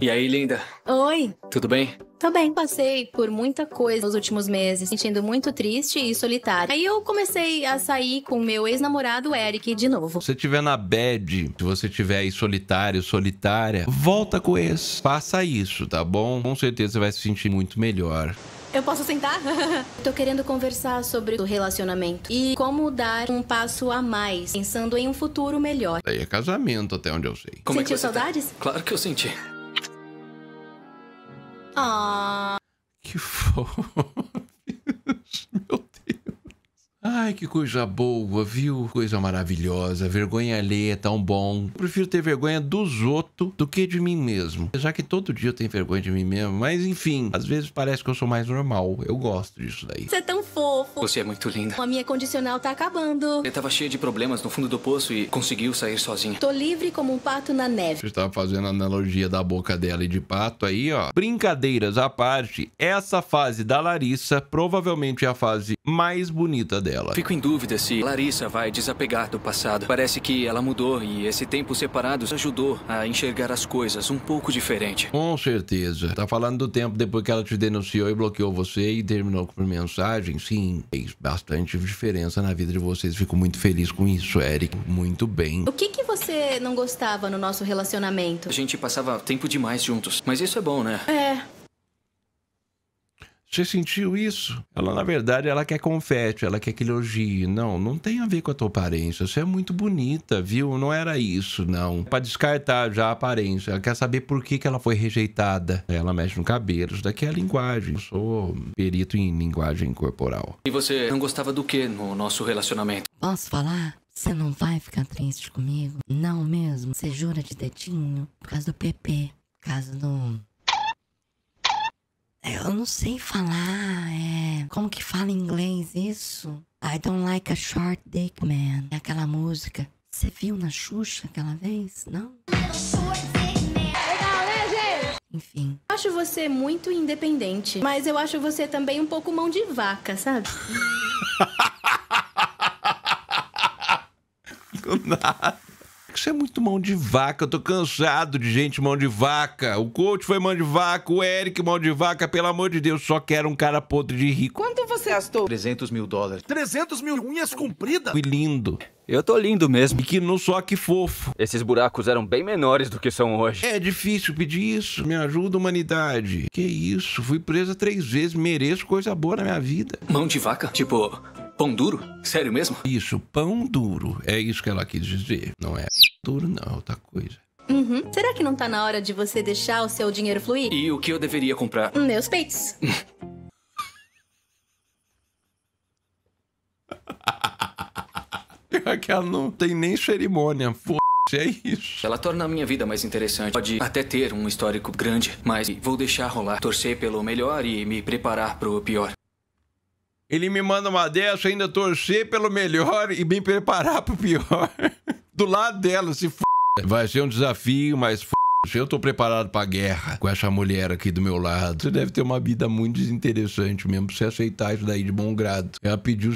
E aí, linda? Oi. Tudo bem? Tô bem. Passei por muita coisa nos últimos meses, sentindo muito triste e solitária. Aí eu comecei a sair com meu ex-namorado Eric de novo. Se você tiver na bad, se você tiver aí solitário, solitária, volta com ex. Faça isso, tá bom? Com certeza você vai se sentir muito melhor. Eu posso sentar? Tô querendo conversar sobre o relacionamento e como dar um passo a mais, pensando em um futuro melhor. Aí é casamento, até onde eu sei. Como é Sentiu é saudades? Tá? Claro que eu senti. Ah. Que fofo. Meu Deus. Ai, que coisa boa, viu? Coisa maravilhosa. Vergonha alheia é tão bom. Eu prefiro ter vergonha dos outros do que de mim mesmo. Já que todo dia eu tenho vergonha de mim mesmo. Mas enfim, às vezes parece que eu sou mais normal. Eu gosto disso daí. Você é tão fofo fofo. Você é muito linda. A minha condicional tá acabando. Eu tava cheia de problemas no fundo do poço e conseguiu sair sozinha. Tô livre como um pato na neve. Você tava tá fazendo analogia da boca dela e de pato aí, ó. Brincadeiras à parte, essa fase da Larissa provavelmente é a fase mais bonita dela. Fico em dúvida se Larissa vai desapegar do passado. Parece que ela mudou e esse tempo separados ajudou a enxergar as coisas um pouco diferente. Com certeza. Tá falando do tempo depois que ela te denunciou e bloqueou você e terminou com mensagem? Sim, fez bastante diferença na vida de vocês. Fico muito feliz com isso, Eric. Muito bem. O que, que você não gostava no nosso relacionamento? A gente passava tempo demais juntos, mas isso é bom, né? É. Você sentiu isso? Ela, na verdade, ela quer confete, ela quer que elogie. Não, não tem a ver com a tua aparência. Você é muito bonita, viu? Não era isso, não. Para descartar já a aparência. Ela quer saber por que, que ela foi rejeitada. Ela mexe no cabelo. Isso daqui é a linguagem. Eu sou perito em linguagem corporal. E você não gostava do que no nosso relacionamento? Posso falar? Você não vai ficar triste comigo? Não mesmo? Você jura de dedinho? Por causa do PP. Por causa do eu não sei falar, é. Como que fala em inglês isso? I don't like a short dick man. É aquela música. Você viu na Xuxa aquela vez? Não? Enfim. Acho você muito independente, mas eu acho você também um pouco mão de vaca, sabe? Do nada que você é muito mão de vaca. Eu tô cansado de gente mão de vaca. O coach foi mão de vaca, o Eric mão de vaca. Pelo amor de Deus, só quero um cara podre de rico. Quanto você gastou? 300 mil dólares. 300 mil unhas compridas? Fui lindo. Eu tô lindo mesmo. E que não só que fofo. Esses buracos eram bem menores do que são hoje. É difícil pedir isso. Me ajuda, humanidade. Que isso? Fui presa três vezes. Mereço coisa boa na minha vida. Mão de vaca? Tipo, Pão duro? Sério mesmo? Isso, pão duro. É isso que ela quis dizer. Não é duro, não, é outra coisa. Uhum. Será que não tá na hora de você deixar o seu dinheiro fluir? E o que eu deveria comprar? Meus peitos. ela não tem nem cerimônia, f***. é isso. Ela torna a minha vida mais interessante. Pode até ter um histórico grande, mas vou deixar rolar, torcer pelo melhor e me preparar pro pior. Ele me manda uma dessa, ainda torcer pelo melhor e me preparar pro pior. Do lado dela, se f... Vai ser um desafio, mas f... Eu tô preparado pra guerra com essa mulher aqui do meu lado. Você deve ter uma vida muito desinteressante mesmo, pra você aceitar isso daí de bom grado. Ela pediu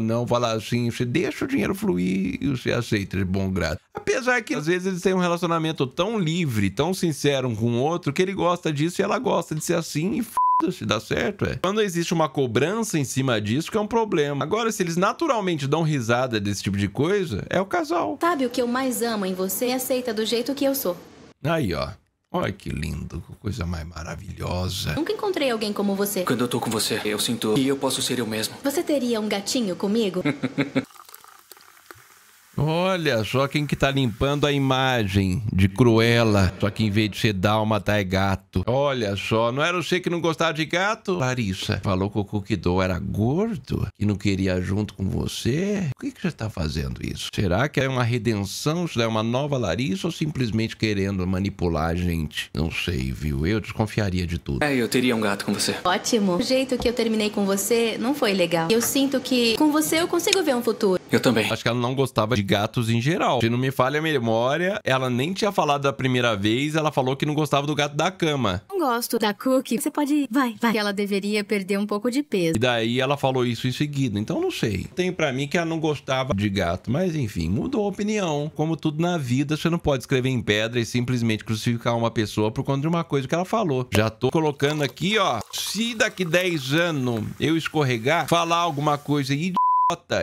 não, falar assim, você deixa o dinheiro fluir e você aceita de bom grado. Apesar que às vezes eles têm um relacionamento tão livre, tão sincero um com o outro, que ele gosta disso e ela gosta de ser assim e f se dá certo, é. Quando existe uma cobrança em cima disso, que é um problema. Agora, se eles naturalmente dão risada desse tipo de coisa, é o casal. Sabe o que eu mais amo em você e aceita do jeito que eu sou. Aí, ó. Olha que lindo, coisa mais maravilhosa. Nunca encontrei alguém como você. Quando eu tô com você, eu sinto E eu posso ser eu mesmo. Você teria um gatinho comigo? Olha só quem que tá limpando a imagem de Cruella. Só que em vez de ser dálmata, tá, é gato. Olha só, não era você que não gostava de gato? Larissa falou que o Cuquidô era gordo e não queria junto com você. Por que, que você tá fazendo isso? Será que é uma redenção? Isso é uma nova Larissa ou simplesmente querendo manipular a gente? Não sei, viu? Eu desconfiaria de tudo. É, eu teria um gato com você. Ótimo. O jeito que eu terminei com você não foi legal. Eu sinto que com você eu consigo ver um futuro. Eu também. Acho que ela não gostava de gatos em geral. Se não me falha a memória, ela nem tinha falado da primeira vez, ela falou que não gostava do gato da cama. Não gosto da Cookie. Você pode ir. Vai, vai. Que ela deveria perder um pouco de peso. E daí ela falou isso em seguida. Então não sei. Tem para mim que ela não gostava de gato. Mas enfim, mudou a opinião. Como tudo na vida, você não pode escrever em pedra e simplesmente crucificar uma pessoa por conta de uma coisa que ela falou. Já tô colocando aqui, ó. Se daqui 10 anos eu escorregar, falar alguma coisa e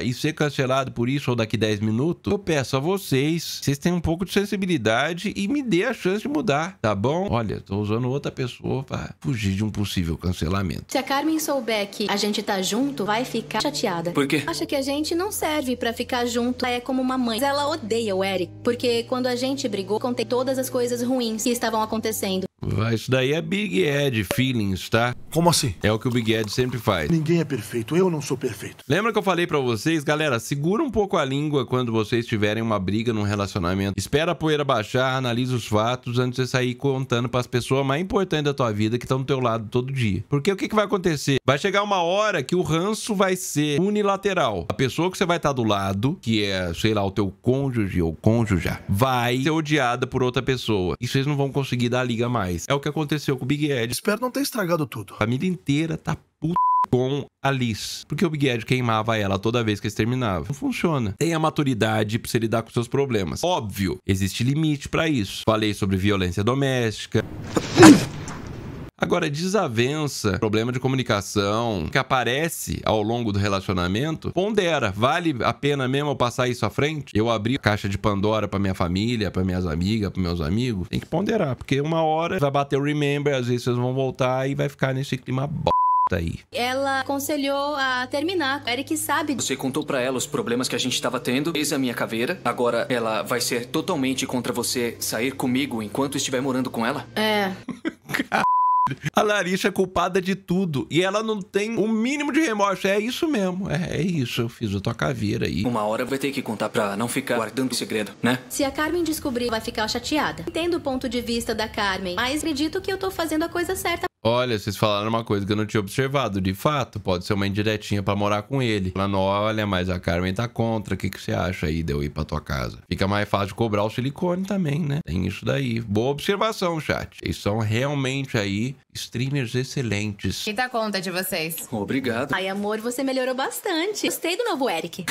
e ser cancelado por isso ou daqui 10 minutos, eu peço a vocês, vocês têm um pouco de sensibilidade e me dê a chance de mudar, tá bom? Olha, tô usando outra pessoa para fugir de um possível cancelamento. Se a Carmen souber que a gente tá junto, vai ficar chateada. Por quê? Acha que a gente não serve para ficar junto. Ela é como uma mãe. Mas ela odeia o Eric, porque quando a gente brigou, contei todas as coisas ruins que estavam acontecendo. Vai, isso daí é Big Ed Feelings, tá? Como assim? É o que o Big Ed sempre faz. Ninguém é perfeito, eu não sou perfeito. Lembra que eu falei para vocês, galera, segura um pouco a língua quando vocês tiverem uma briga num relacionamento. Espera a poeira baixar, analisa os fatos antes de você sair contando para as pessoas mais importantes da tua vida que estão do teu lado todo dia. Porque o que, que vai acontecer? Vai chegar uma hora que o ranço vai ser unilateral. A pessoa que você vai estar tá do lado, que é, sei lá, o teu cônjuge ou cônjuge, vai ser odiada por outra pessoa. E vocês não vão conseguir dar liga mais mais. É o que aconteceu com o Big Ed. Espero não ter estragado tudo. A família inteira tá puta com a Liz. Porque o Big Ed queimava ela toda vez que eles terminavam. Não funciona. Tem a maturidade pra você lidar com seus problemas. Óbvio, existe limite para isso. Falei sobre violência doméstica. Agora, desavença, problema de comunicação que aparece ao longo do relacionamento, pondera, vale a pena mesmo eu passar isso à frente? Eu abrir a caixa de Pandora para minha família, para minhas amigas, para meus amigos? Tem que ponderar, porque uma hora vai bater o remember, às vezes vocês vão voltar e vai ficar nesse clima b... Aí. Ela aconselhou a terminar. Eric sabe. Você contou para ela os problemas que a gente tava tendo, fez a minha caveira. Agora ela vai ser totalmente contra você sair comigo enquanto estiver morando com ela? É. A Larissa é culpada de tudo. E ela não tem o um mínimo de remorso. É isso mesmo. É, é isso. Eu fiz o toca caveira aí. Uma hora vai ter que contar pra não ficar guardando o segredo, né? Se a Carmen descobrir, vai ficar chateada. Entendo o ponto de vista da Carmen, mas acredito que eu tô fazendo a coisa certa Olha, vocês falaram uma coisa que eu não tinha observado. De fato, pode ser uma indiretinha para morar com ele. Falando, olha, mas a Carmen tá contra. O que, que você acha aí de eu ir pra tua casa? Fica mais fácil cobrar o silicone também, né? Tem isso daí. Boa observação, chat. Eles são realmente aí streamers excelentes. Quem tá conta de vocês? Obrigado. Ai, amor, você melhorou bastante. Gostei do novo Eric.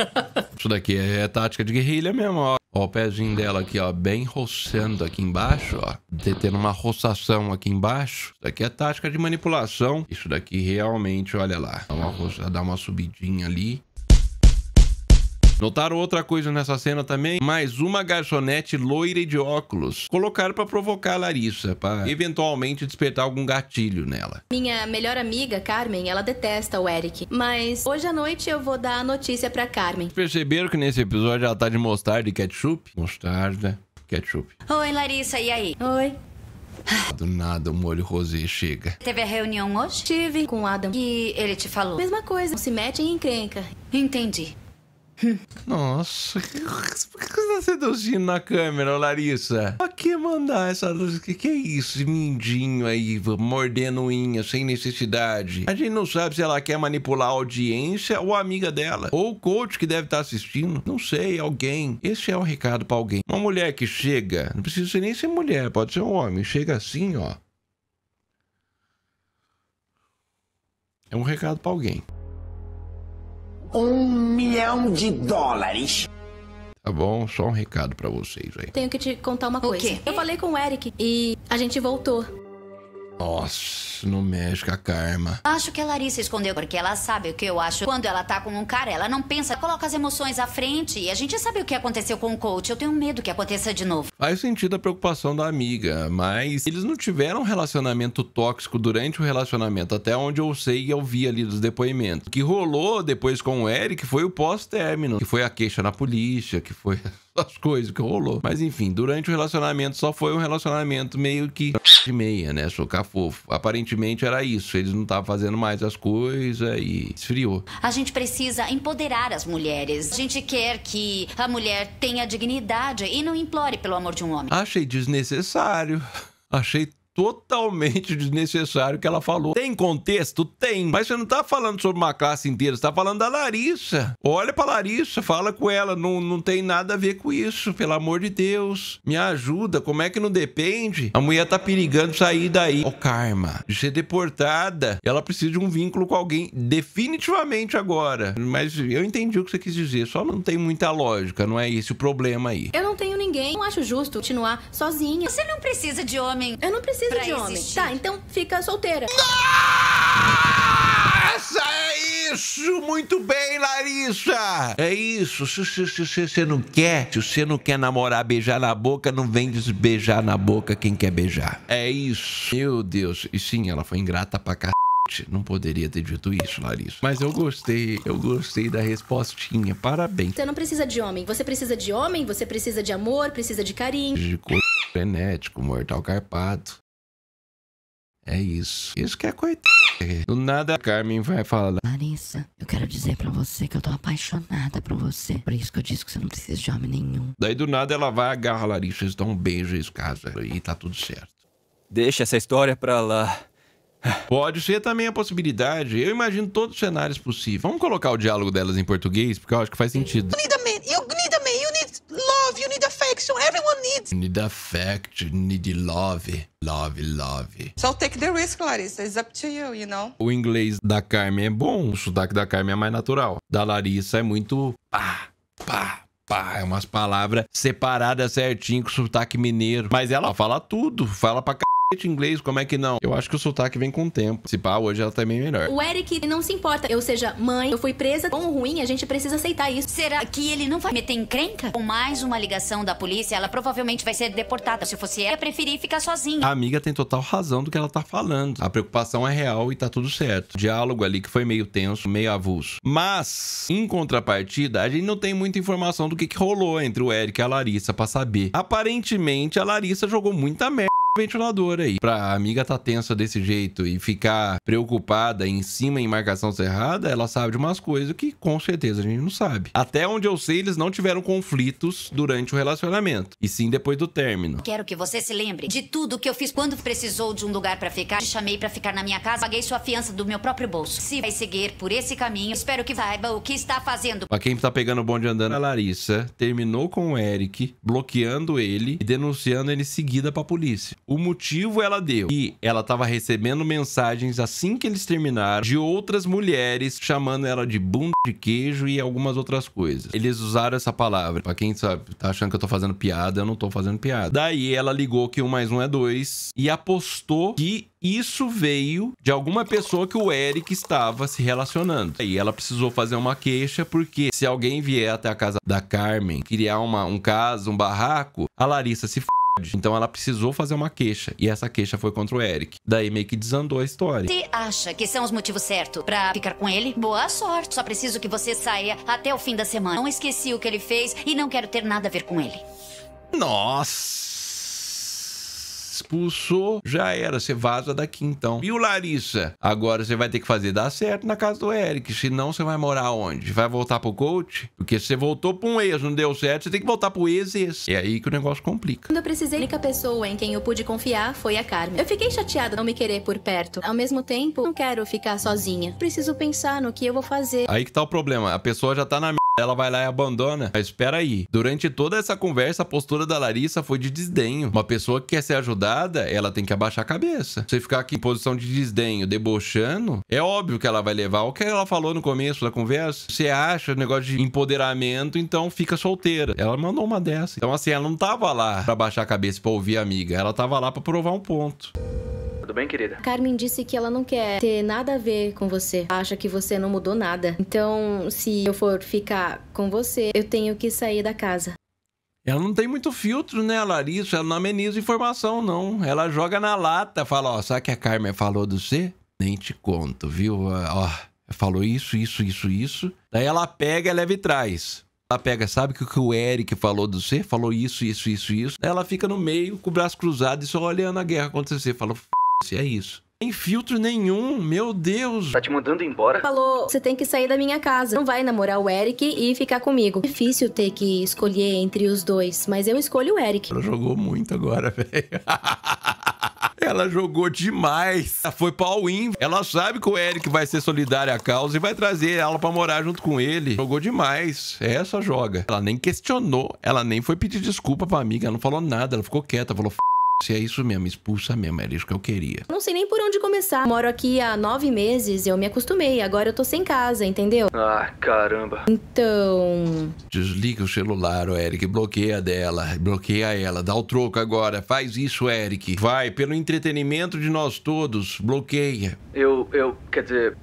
isso daqui é tática de guerrilha mesmo, ó. Ó, o pezinho dela aqui, ó, bem roçando aqui embaixo, ó. Tendo uma roçação aqui embaixo. Isso aqui é tática de manipulação. Isso daqui realmente, olha lá. Dá uma, roça, dá uma subidinha ali. Notaram outra coisa nessa cena também? Mais uma garçonete loira de óculos. Colocaram para provocar a Larissa, para eventualmente despertar algum gatilho nela. Minha melhor amiga, Carmen, ela detesta o Eric. Mas hoje à noite eu vou dar a notícia para Carmen. Perceberam que nesse episódio ela tá de mostarda e ketchup? Mostarda, ketchup. Oi, Larissa, e aí? Oi. Ah, do nada o molho rosé chega. Teve a reunião hoje? Tive com o Adam. E ele te falou? Mesma coisa, se mete em encrenca. Entendi. Nossa, que tá seduzindo na câmera, Larissa? Pra que mandar essa luz? Que que é isso? Mindinho aí, mordendo unha, sem necessidade. A gente não sabe se ela quer manipular a audiência ou a amiga dela. Ou o coach que deve estar tá assistindo. Não sei, alguém. Esse é o um recado para alguém. Uma mulher que chega, não precisa nem ser mulher, pode ser um homem. Chega assim, ó. É um recado para alguém um milhão de dólares. Tá bom, só um recado para vocês aí. Tenho que te contar uma coisa. O quê? Eu falei com o Eric e a gente voltou. Nossa, no méxico a karma. Acho que a Larissa escondeu porque ela sabe o que eu acho. Quando ela tá com um cara, ela não pensa, coloca as emoções à frente. E a gente sabe o que aconteceu com o coach. Eu tenho medo que aconteça de novo. Faz sentido a preocupação da amiga, mas eles não tiveram um relacionamento tóxico durante o relacionamento, até onde eu sei e eu vi ali dos depoimentos. O que rolou depois com o Eric foi o pós-término, que foi a queixa na polícia, que foi as coisas que rolou. Mas enfim, durante o relacionamento só foi um relacionamento meio que e meia, né? Socar fofo. Aparentemente era isso. Eles não estavam fazendo mais as coisas e esfriou. A gente precisa empoderar as mulheres. A gente quer que a mulher tenha dignidade e não implore pelo amor de um homem. Achei desnecessário. Achei totalmente desnecessário que ela falou. Tem contexto? Tem. Mas você não tá falando sobre uma classe inteira, você tá falando da Larissa. Olha pra Larissa, fala com ela. Não, não tem nada a ver com isso, pelo amor de Deus. Me ajuda, como é que não depende? A mulher tá perigando sair daí. Ó, oh, karma, de ser deportada. Ela precisa de um vínculo com alguém definitivamente agora. Mas eu entendi o que você quis dizer, só não tem muita lógica, não é esse o problema aí. Eu não tenho ninguém. Não acho justo continuar sozinha. Você não precisa de homem. Eu não preciso de homem. Existir. Tá, então fica solteira. Nossa, é isso! Muito bem, Larissa! É isso. Se, se, se, se você não quer, se você não quer namorar, beijar na boca, não vem desbeijar na boca quem quer beijar. É isso. Meu Deus. E sim, ela foi ingrata pra caralho não poderia ter dito isso, Larissa. Mas eu gostei, eu gostei da respostinha. Parabéns. Você não precisa de homem. Você precisa de homem, você precisa de amor, precisa de carinho. De co... genético, mortal carpado. É isso. Isso que é coitado. Do nada a Carmen vai falar. Larissa, eu quero dizer para você que eu tô apaixonada por você. Por isso que eu disse que você não precisa de homem nenhum. Daí do nada ela vai agarrar a Larissa, eles dão um beijo, eles casam e tá tudo certo. Deixa essa história pra lá. Pode ser também a possibilidade. Eu imagino todos os cenários possíveis. Vamos colocar o diálogo delas em português, porque eu acho que faz sentido. You need a man, you need a man, you need love, you need affection, everyone needs. You need affection, need love, love, love. So take the risk, Larissa, it's up to you, you know. O inglês da Carmen é bom, o sotaque da Carmen é mais natural. Da Larissa é muito pá, pá, pá, é umas palavras separadas certinho com sotaque mineiro. Mas ela fala tudo, fala pra c inglês, como é que não? Eu acho que o sotaque vem com o tempo. Se pá, hoje ela tá bem melhor. O Eric não se importa. Eu seja mãe, eu fui presa, bom ou ruim, a gente precisa aceitar isso. Será que ele não vai meter encrenca? Com mais uma ligação da polícia, ela provavelmente vai ser deportada. Se fosse ela, preferir ficar sozinha. A amiga tem total razão do que ela tá falando. A preocupação é real e tá tudo certo. O diálogo ali que foi meio tenso, meio avulso. Mas, em contrapartida, a gente não tem muita informação do que, que rolou entre o Eric e a Larissa pra saber. Aparentemente, a Larissa jogou muita merda ventilador aí. Pra amiga tá tensa desse jeito e ficar preocupada em cima em marcação cerrada, ela sabe de umas coisas que com certeza a gente não sabe. Até onde eu sei, eles não tiveram conflitos durante o relacionamento, e sim depois do término. Quero que você se lembre de tudo que eu fiz quando precisou de um lugar para ficar, te chamei para ficar na minha casa, paguei sua fiança do meu próprio bolso. Se vai seguir por esse caminho, espero que saiba o que está fazendo. Pra quem tá pegando o bonde andando, a Larissa terminou com o Eric, bloqueando ele e denunciando ele seguida pra polícia. O motivo ela deu e ela estava recebendo mensagens assim que eles terminaram de outras mulheres chamando ela de bunda de queijo e algumas outras coisas. Eles usaram essa palavra. Pra quem sabe, tá achando que eu tô fazendo piada, eu não tô fazendo piada. Daí ela ligou que um mais um é dois e apostou que isso veio de alguma pessoa que o Eric estava se relacionando. Aí ela precisou fazer uma queixa, porque se alguém vier até a casa da Carmen criar uma, um caso, um barraco, a Larissa se f então ela precisou fazer uma queixa. E essa queixa foi contra o Eric. Daí meio que desandou a história. Você acha que são os motivos certos para ficar com ele, boa sorte. Só preciso que você saia até o fim da semana. Não esqueci o que ele fez e não quero ter nada a ver com ele. Nossa! expulsou, já era, você vaza daqui então. E o Larissa? Agora você vai ter que fazer dar certo na casa do Eric, senão você vai morar onde? Vai voltar pro coach? Porque se você voltou pra um ex, não deu certo, você tem que voltar pro ex-ex. É aí que o negócio complica. Quando eu precisei, a única pessoa em quem eu pude confiar foi a Carmen. Eu fiquei chateada não me querer por perto. Ao mesmo tempo, não quero ficar sozinha. Preciso pensar no que eu vou fazer. Aí que tá o problema, a pessoa já tá na ela vai lá e abandona. Mas espera aí. Durante toda essa conversa, a postura da Larissa foi de desdenho. Uma pessoa que quer ser ajudada, ela tem que abaixar a cabeça. Você ficar aqui em posição de desdenho, debochando, é óbvio que ela vai levar o que ela falou no começo da conversa. Você acha o negócio de empoderamento, então fica solteira. Ela mandou uma dessa. Então assim, ela não tava lá pra baixar a cabeça pra ouvir a amiga. Ela tava lá pra provar um ponto tudo bem, querida? Carmen disse que ela não quer ter nada a ver com você. Acha que você não mudou nada. Então, se eu for ficar com você, eu tenho que sair da casa. Ela não tem muito filtro, né, Larissa? Ela não ameniza informação, não. Ela joga na lata, fala, ó, oh, sabe que a Carmen falou do você? Nem te conto, viu? Ó, oh, falou isso, isso, isso, isso. Daí ela pega, leva e traz. Ela pega, sabe que o que o Eric falou do você? Falou isso, isso, isso, isso. Ela fica no meio, com o braço cruzado e só olhando a guerra acontecer. Falou, é isso. Sem filtro nenhum, meu Deus. Tá te mandando embora? Falou, você tem que sair da minha casa. Não vai namorar o Eric e ficar comigo. Difícil ter que escolher entre os dois, mas eu escolho o Eric. Ela jogou muito agora, velho. Ela jogou demais. Ela foi pra all-in. Ela sabe que o Eric vai ser solidário à causa e vai trazer ela para morar junto com ele. Jogou demais. Essa joga. Ela nem questionou. Ela nem foi pedir desculpa pra amiga. Ela não falou nada. Ela ficou quieta. Falou, se é isso mesmo, expulsa mesmo, era isso que eu queria. Não sei nem por onde começar. Moro aqui há nove meses, eu me acostumei, agora eu tô sem casa, entendeu? Ah, caramba. Então. Desliga o celular, o Eric, bloqueia dela, bloqueia ela, dá o troco agora, faz isso, Eric. Vai, pelo entretenimento de nós todos, bloqueia. Eu, eu, quer dizer.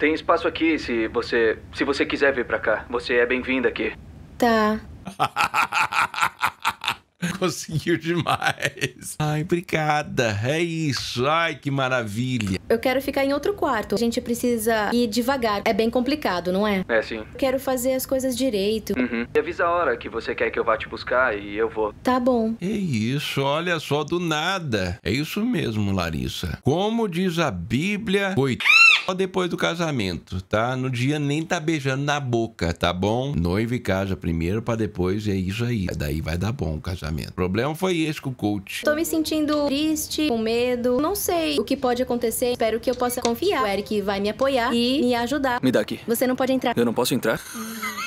Tem espaço aqui se você. Se você quiser vir pra cá. Você é bem-vinda aqui. Tá. Conseguiu demais. Ai, obrigada. É isso. Ai, que maravilha. Eu quero ficar em outro quarto. A gente precisa ir devagar. É bem complicado, não é? É, sim. quero fazer as coisas direito. Uhum. Me avisa a hora que você quer que eu vá te buscar e eu vou. Tá bom. É isso. Olha só, do nada. É isso mesmo, Larissa. Como diz a Bíblia, coitado. Só depois do casamento, tá? No dia nem tá beijando na boca, tá bom? Noiva e casa primeiro para depois, é isso aí. Daí vai dar bom o casamento. O problema foi esse com o coach. Tô me sentindo triste, com medo. Não sei o que pode acontecer. Espero que eu possa confiar. O Eric vai me apoiar e me ajudar. Me dá aqui. Você não pode entrar. Eu não posso entrar?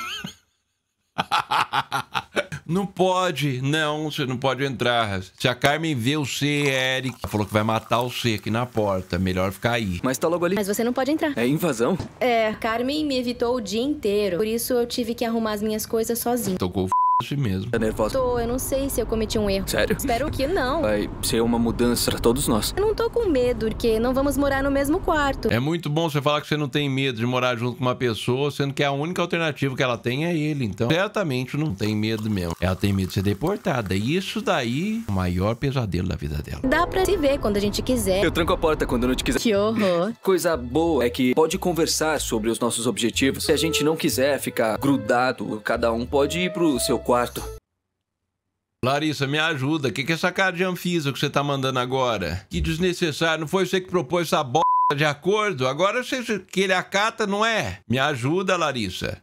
Não pode, não, você não pode entrar. Se a Carmen vê o C, é Eric, falou que vai matar o C aqui na porta. Melhor ficar aí. Mas tá logo ali. Mas você não pode entrar. É invasão? É, Carmen me evitou o dia inteiro. Por isso eu tive que arrumar as minhas coisas sozinho. Tocou o mesmo. Tá nervosa? Tô, eu não sei se eu cometi um erro. Sério? Espero que não. Vai ser uma mudança pra todos nós. Eu não tô com medo, porque não vamos morar no mesmo quarto. É muito bom você falar que você não tem medo de morar junto com uma pessoa, sendo que a única alternativa que ela tem é ele. Então, certamente não tem medo mesmo. Ela tem medo de ser deportada. E isso daí é o maior pesadelo da vida dela. Dá pra se ver quando a gente quiser. Eu tranco a porta quando eu não te quiser. Que horror. Coisa boa é que pode conversar sobre os nossos objetivos. Se a gente não quiser ficar grudado, cada um pode ir pro seu quarto. Larissa, me ajuda. O que, que é essa cara de anfisa que você tá mandando agora? Que desnecessário. Não foi você que propôs essa bosta de acordo? Agora você que ele acata, não é? Me ajuda, Larissa.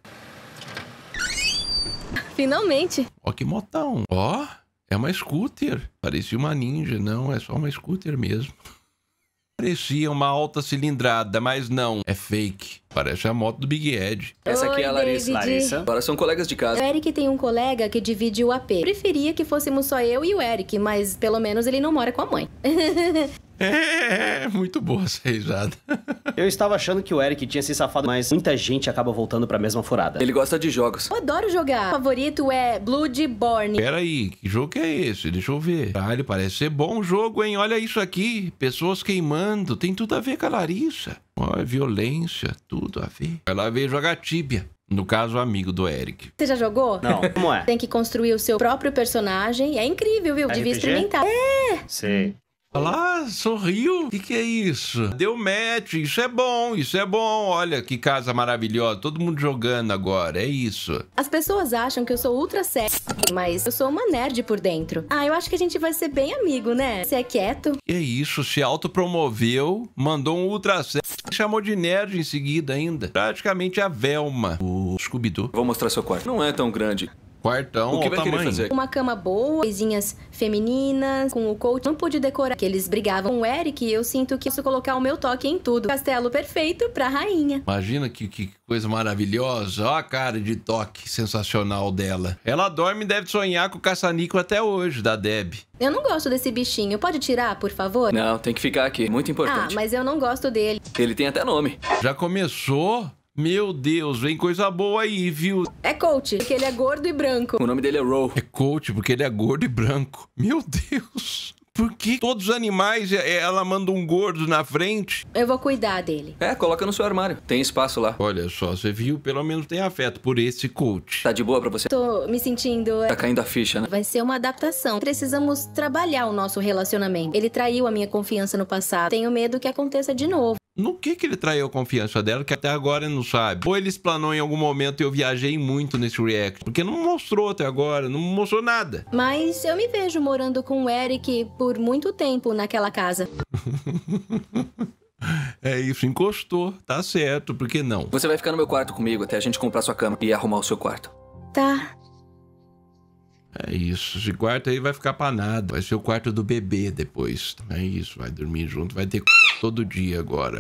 Finalmente. Ó que motão. Ó, é uma scooter. Parecia uma ninja. Não, é só uma scooter mesmo. Parecia uma alta cilindrada, mas não. É fake. Parece a moto do Big Ed. Essa aqui Oi, é a Larissa. David. Larissa. Agora são colegas de casa. O Eric tem um colega que divide o AP. Preferia que fôssemos só eu e o Eric, mas pelo menos ele não mora com a mãe. É, muito boa essa risada. Eu estava achando que o Eric tinha se safado, mas muita gente acaba voltando para a mesma furada. Ele gosta de jogos. Eu adoro jogar. O favorito é Bloodborne. Peraí, que jogo que é esse? Deixa eu ver. Ah, ele parece ser bom jogo, hein? Olha isso aqui. Pessoas queimando. Tem tudo a ver com a Larissa. Ó, é violência, tudo a ver. Ela veio jogar tíbia. No caso, amigo do Eric. Você já jogou? Não. Como é? Tem que construir o seu próprio personagem. É incrível, viu? Devia experimentar. É! Sim. Lá ah, sorriu. O que, que é isso? Deu match. Isso é bom, isso é bom. Olha que casa maravilhosa. Todo mundo jogando agora. É isso. As pessoas acham que eu sou ultra sério, mas eu sou uma nerd por dentro. Ah, eu acho que a gente vai ser bem amigo, né? Você é quieto? E é isso. Se autopromoveu, mandou um ultra sério. Chamou de nerd em seguida ainda. Praticamente a Velma, o Scooby-Doo. Vou mostrar seu quarto. Não é tão grande. Quartão, o que vai tamanho? querer fazer? Uma cama boa, coisinhas femininas, com o coach. Não pude decorar, que eles brigavam com o Eric e eu sinto que posso colocar o meu toque em tudo. Castelo perfeito pra rainha. Imagina que, que coisa maravilhosa. Ó a cara de toque sensacional dela. Ela dorme e deve sonhar com o caçanico até hoje, da Deb. Eu não gosto desse bichinho. Pode tirar, por favor? Não, tem que ficar aqui. Muito ah, importante. Ah, mas eu não gosto dele. Ele tem até nome. Já começou meu Deus, vem coisa boa aí, viu? É coach, porque ele é gordo e branco. O nome dele é Row. É coach, porque ele é gordo e branco. Meu Deus. Por que todos os animais é, é, ela manda um gordo na frente? Eu vou cuidar dele. É, coloca no seu armário. Tem espaço lá. Olha só, você viu, pelo menos tem afeto por esse coach. Tá de boa pra você? Tô me sentindo. É. Tá caindo a ficha, né? Vai ser uma adaptação. Precisamos trabalhar o nosso relacionamento. Ele traiu a minha confiança no passado. Tenho medo que aconteça de novo. No que, que ele traiu a confiança dela que até agora não sabe? Ou ele explanou em algum momento e eu viajei muito nesse react? Porque não mostrou até agora, não mostrou nada. Mas eu me vejo morando com o Eric por muito tempo naquela casa. É isso, encostou. Tá certo, por que não? Você vai ficar no meu quarto comigo até a gente comprar sua cama e arrumar o seu quarto. Tá. É isso, esse quarto aí vai ficar pra nada. Vai ser o quarto do bebê depois. É isso, vai dormir junto, vai ter todo dia agora.